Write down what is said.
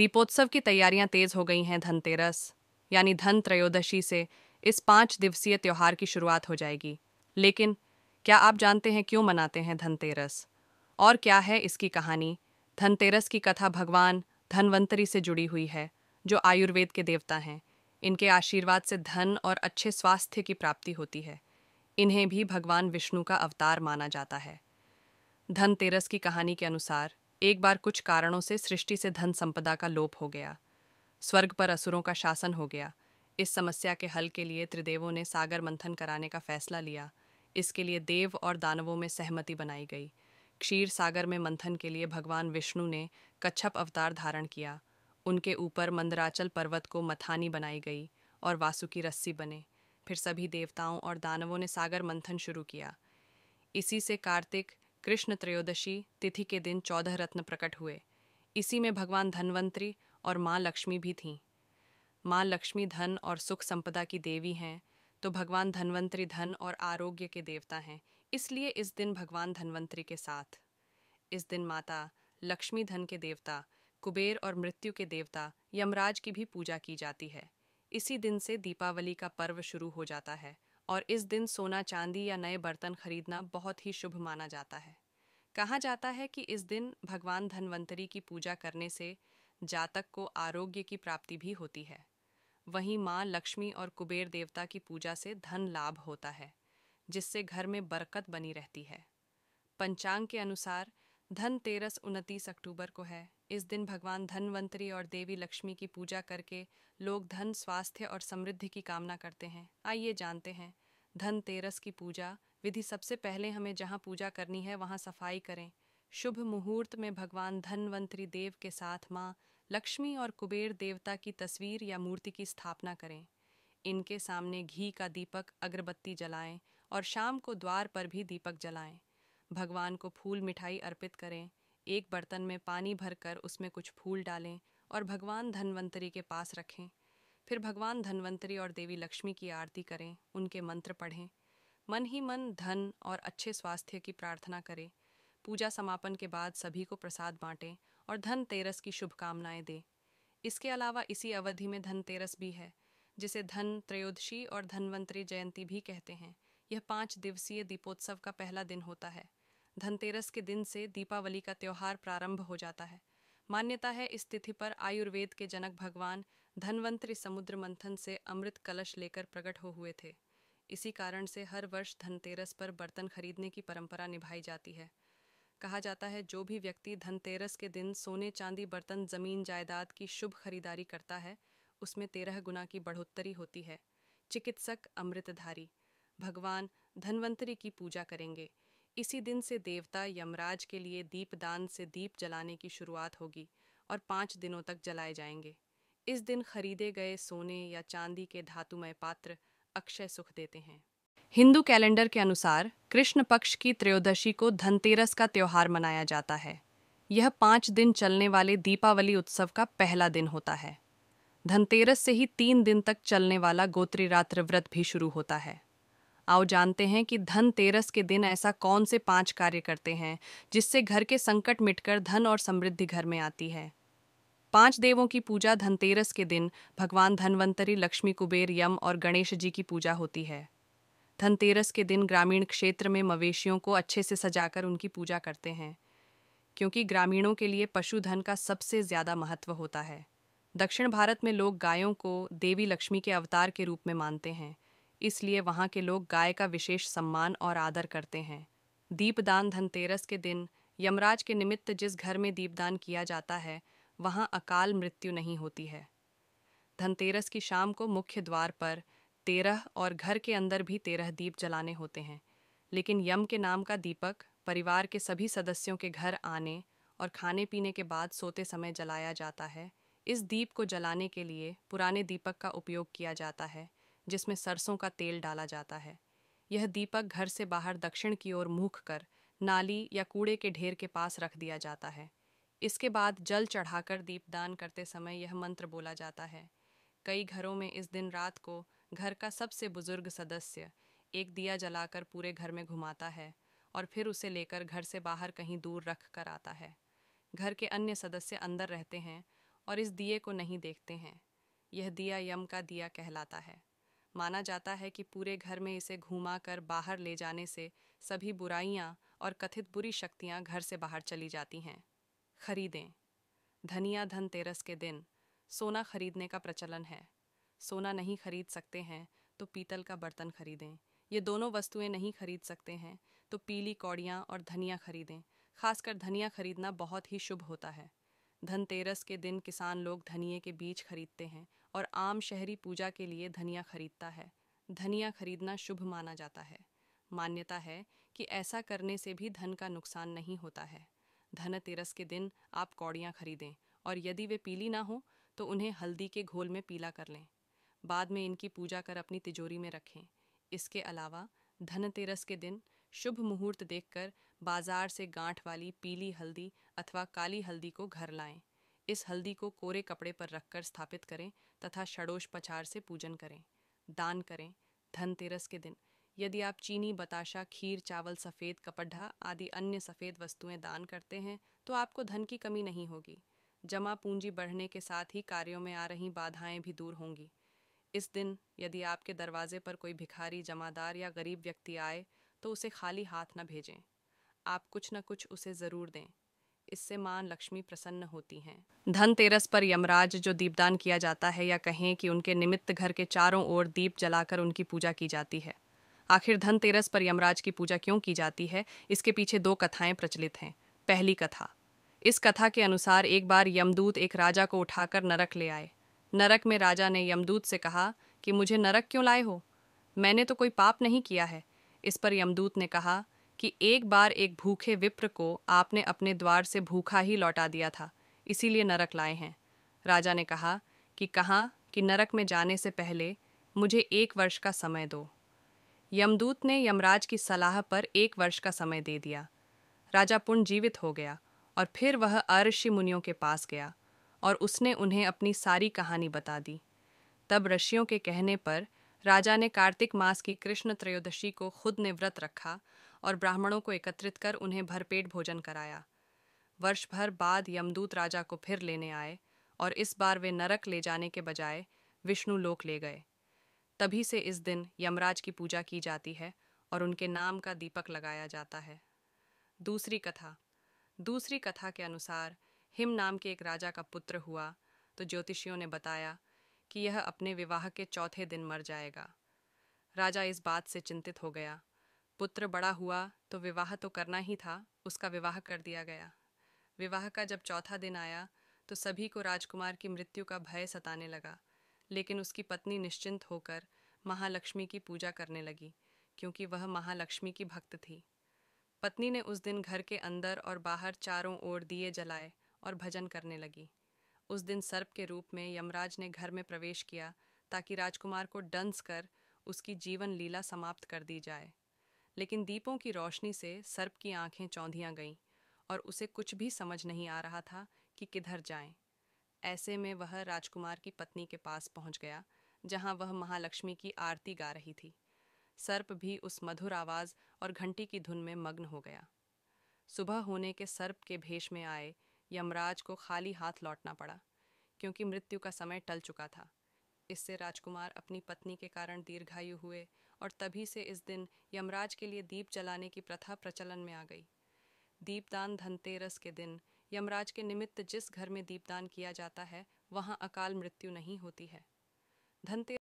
दीपोत्सव की तैयारियां तेज हो गई हैं धनतेरस यानी धन त्रयोदशी से इस पाँच दिवसीय त्यौहार की शुरुआत हो जाएगी लेकिन क्या आप जानते हैं क्यों मनाते हैं धनतेरस और क्या है इसकी कहानी धनतेरस की कथा भगवान धनवंतरी से जुड़ी हुई है जो आयुर्वेद के देवता हैं इनके आशीर्वाद से धन और अच्छे स्वास्थ्य की प्राप्ति होती है इन्हें भी भगवान विष्णु का अवतार माना जाता है धनतेरस की कहानी के अनुसार एक बार कुछ कारणों से सृष्टि से धन संपदा का लोप हो गया स्वर्ग पर असुरों का शासन हो गया इस समस्या के हल के लिए त्रिदेवों ने सागर मंथन कराने का फैसला लिया इसके लिए देव और दानवों में सहमति बनाई गई क्षीर सागर में मंथन के लिए भगवान विष्णु ने कच्छप अवतार धारण किया उनके ऊपर मंदराचल पर्वत को मथानी बनाई गई और वासुकी रस्सी बने फिर सभी देवताओं और दानवों ने सागर मंथन शुरू किया इसी से कार्तिक कृष्ण त्रयोदशी तिथि के दिन चौदह रत्न प्रकट हुए इसी में भगवान धनवंतरी और माँ लक्ष्मी भी थीं माँ लक्ष्मी धन और सुख संपदा की देवी हैं तो भगवान धनवंतरी धन और आरोग्य के देवता हैं इसलिए इस दिन भगवान धनवंतरी के साथ इस दिन माता लक्ष्मी धन के देवता कुबेर और मृत्यु के देवता यमराज की भी पूजा की जाती है इसी दिन से दीपावली का पर्व शुरू हो जाता है और इस दिन सोना चांदी या नए बर्तन खरीदना बहुत ही शुभ माना जाता है कहा जाता है कि इस दिन भगवान धनवंतरी की पूजा करने से जातक को आरोग्य की प्राप्ति भी होती है वहीं माँ लक्ष्मी और कुबेर देवता की पूजा से धन लाभ होता है जिससे घर में बरकत बनी रहती है पंचांग के अनुसार धन तेरस उनतीस अक्टूबर को है इस दिन भगवान धनवंतरी और देवी लक्ष्मी की पूजा करके लोग धन स्वास्थ्य और समृद्धि की कामना करते हैं आइए जानते हैं धनतेरस की पूजा विधि सबसे पहले हमें जहाँ पूजा करनी है वहाँ सफाई करें शुभ मुहूर्त में भगवान धनवंतरी देव के साथ माँ लक्ष्मी और कुबेर देवता की तस्वीर या मूर्ति की स्थापना करें इनके सामने घी का दीपक अगरबत्ती जलाएं और शाम को द्वार पर भी दीपक जलाएं भगवान को फूल मिठाई अर्पित करें एक बर्तन में पानी भरकर उसमें कुछ फूल डालें और भगवान धनवंतरी के पास रखें फिर भगवान धनवंतरी और देवी लक्ष्मी की आरती करें उनके मंत्र पढ़ें मन ही मन धन और अच्छे स्वास्थ्य की प्रार्थना करें पूजा समापन के बाद सभी को प्रसाद बांटें और धनतेरस की शुभकामनाएं दें इसके अलावा इसी अवधि में धनतेरस भी है जिसे धन त्रयोदशी और धनवंतरी जयंती भी कहते हैं यह पाँच दिवसीय दीपोत्सव का पहला दिन होता है धनतेरस के दिन से दीपावली का त्यौहार प्रारंभ हो जाता है मान्यता है इस तिथि पर आयुर्वेद के जनक भगवान धनवंतरी समुद्र मंथन से अमृत कलश लेकर प्रकट हो हुए थे इसी कारण से हर वर्ष धनतेरस पर बर्तन खरीदने की परंपरा निभाई जाती है कहा जाता है जो भी व्यक्ति धनतेरस के दिन सोने चांदी बर्तन जमीन जायदाद की शुभ खरीदारी करता है उसमें तेरह गुना की बढ़ोत्तरी होती है चिकित्सक अमृतधारी भगवान धनवंतरी की पूजा करेंगे इसी दिन से देवता यमराज के लिए दीपदान से दीप जलाने की शुरुआत होगी और पाँच दिनों तक जलाए जाएंगे इस दिन खरीदे गए सोने या चांदी के धातुमय पात्र अक्षय सुख देते हैं हिंदू कैलेंडर के अनुसार कृष्ण पक्ष की त्रयोदशी को धनतेरस का त्यौहार मनाया जाता है यह पाँच दिन चलने वाले दीपावली उत्सव का पहला दिन होता है धनतेरस से ही तीन दिन तक चलने वाला गोत्री रात्र व्रत भी शुरू होता है आओ जानते हैं कि धनतेरस के दिन ऐसा कौन से पांच कार्य करते हैं जिससे घर के संकट मिटकर धन और समृद्धि घर में आती है पांच देवों की पूजा धनतेरस के दिन भगवान धनवंतरी लक्ष्मी कुबेर यम और गणेश जी की पूजा होती है धनतेरस के दिन ग्रामीण क्षेत्र में मवेशियों को अच्छे से सजाकर उनकी पूजा करते हैं क्योंकि ग्रामीणों के लिए पशुधन का सबसे ज़्यादा महत्व होता है दक्षिण भारत में लोग गायों को देवी लक्ष्मी के अवतार के रूप में मानते हैं इसलिए वहाँ के लोग गाय का विशेष सम्मान और आदर करते हैं दीपदान धनतेरस के दिन यमराज के निमित्त जिस घर में दीपदान किया जाता है वहाँ अकाल मृत्यु नहीं होती है धनतेरस की शाम को मुख्य द्वार पर तेरह और घर के अंदर भी तेरह दीप जलाने होते हैं लेकिन यम के नाम का दीपक परिवार के सभी सदस्यों के घर आने और खाने पीने के बाद सोते समय जलाया जाता है इस दीप को जलाने के लिए पुराने दीपक का उपयोग किया जाता है जिसमें सरसों का तेल डाला जाता है यह दीपक घर से बाहर दक्षिण की ओर मुख कर नाली या कूड़े के ढेर के पास रख दिया जाता है इसके बाद जल चढ़ाकर दीपदान करते समय यह मंत्र बोला जाता है कई घरों में इस दिन रात को घर का सबसे बुजुर्ग सदस्य एक दिया जलाकर पूरे घर में घुमाता है और फिर उसे लेकर घर से बाहर कहीं दूर रख कर आता है घर के अन्य सदस्य अंदर रहते हैं और इस दिए को नहीं देखते हैं यह दिया यम का दिया कहलाता है माना जाता है कि पूरे घर में इसे घुमा कर बाहर ले जाने से सभी बुराइयाँ और कथित बुरी शक्तियाँ घर से बाहर चली जाती हैं खरीदें धनिया धनतेरस के दिन सोना खरीदने का प्रचलन है सोना नहीं खरीद सकते हैं तो पीतल का बर्तन खरीदें ये दोनों वस्तुएं नहीं खरीद सकते हैं तो पीली कौड़ियाँ और धनिया खरीदें खासकर धनिया खरीदना बहुत ही शुभ होता है धनतेरस के दिन किसान लोग धनिए के बीज खरीदते हैं और आम शहरी पूजा के लिए धनिया खरीदता है धनिया खरीदना शुभ माना जाता है मान्यता है कि ऐसा करने से भी धन का नुकसान नहीं होता है धनतेरस के दिन आप कौड़ियाँ खरीदें और यदि वे पीली ना हो तो उन्हें हल्दी के घोल में पीला कर लें बाद में इनकी पूजा कर अपनी तिजोरी में रखें इसके अलावा धनतेरस के दिन शुभ मुहूर्त देखकर बाजार से गांठ वाली पीली हल्दी अथवा काली हल्दी को घर लाएं इस हल्दी को कोरे कपड़े पर रखकर स्थापित करें तथा षडोष पचार से पूजन करें दान करें धनतेरस के दिन यदि आप चीनी बताशा खीर चावल सफ़ेद कपड्ढा आदि अन्य सफ़ेद वस्तुएं दान करते हैं तो आपको धन की कमी नहीं होगी जमा पूंजी बढ़ने के साथ ही कार्यों में आ रही बाधाएं भी दूर होंगी इस दिन यदि आपके दरवाजे पर कोई भिखारी जमादार या गरीब व्यक्ति आए तो उसे खाली हाथ न भेजें आप कुछ न कुछ उसे ज़रूर दें इससे मां लक्ष्मी प्रसन्न होती हैं धनतेरस पर यमराज जो दीपदान किया जाता है या कहें कि उनके निमित्त घर के चारों ओर दीप जलाकर उनकी पूजा की जाती है आखिर धनतेरस पर यमराज की पूजा क्यों की जाती है इसके पीछे दो कथाएं प्रचलित हैं पहली कथा इस कथा के अनुसार एक बार यमदूत एक राजा को उठाकर नरक ले आए नरक में राजा ने यमदूत से कहा कि मुझे नरक क्यों लाए हो मैंने तो कोई पाप नहीं किया है इस पर यमदूत ने कहा कि एक बार एक भूखे विप्र को आपने अपने द्वार से भूखा ही लौटा दिया था इसीलिए नरक लाए हैं राजा ने कहा कि कहा कि नरक में जाने से पहले मुझे एक वर्ष का समय दो यमदूत ने यमराज की सलाह पर एक वर्ष का समय दे दिया राजा पुण्य जीवित हो गया और फिर वह अऋषि मुनियों के पास गया और उसने उन्हें अपनी सारी कहानी बता दी तब ऋषियों के कहने पर राजा ने कार्तिक मास की कृष्ण त्रयोदशी को खुद ने व्रत रखा और ब्राह्मणों को एकत्रित कर उन्हें भरपेट भोजन कराया वर्ष भर बाद यमदूत राजा को फिर लेने आए और इस बार वे नरक ले जाने के बजाय विष्णु लोक ले गए तभी से इस दिन यमराज की पूजा की जाती है और उनके नाम का दीपक लगाया जाता है दूसरी कथा दूसरी कथा के अनुसार हिम नाम के एक राजा का पुत्र हुआ तो ज्योतिषियों ने बताया कि यह अपने विवाह के चौथे दिन मर जाएगा राजा इस बात से चिंतित हो गया पुत्र बड़ा हुआ तो विवाह तो करना ही था उसका विवाह कर दिया गया विवाह का जब चौथा दिन आया तो सभी को राजकुमार की मृत्यु का भय सताने लगा लेकिन उसकी पत्नी निश्चिंत होकर महालक्ष्मी की पूजा करने लगी क्योंकि वह महालक्ष्मी की भक्त थी पत्नी ने उस दिन घर के अंदर और बाहर चारों ओर दिए जलाए और भजन करने लगी उस दिन सर्प के रूप में यमराज ने घर में प्रवेश किया ताकि राजकुमार को डंस कर उसकी जीवन लीला समाप्त कर दी जाए लेकिन दीपों की रोशनी से सर्प की आंखें चौंधियाँ गईं और उसे कुछ भी समझ नहीं आ रहा था कि किधर जाएं। ऐसे में वह राजकुमार की पत्नी के पास पहुंच गया जहां वह महालक्ष्मी की आरती गा रही थी सर्प भी उस मधुर आवाज़ और घंटी की धुन में मग्न हो गया सुबह होने के सर्प के भेष में आए यमराज को खाली हाथ लौटना पड़ा क्योंकि मृत्यु का समय टल चुका था इससे राजकुमार अपनी पत्नी के कारण दीर्घायु हुए और तभी से इस दिन यमराज के लिए दीप जलाने की प्रथा प्रचलन में आ गई दीपदान धनतेरस के दिन यमराज के निमित्त जिस घर में दीपदान किया जाता है वहां अकाल मृत्यु नहीं होती है धनते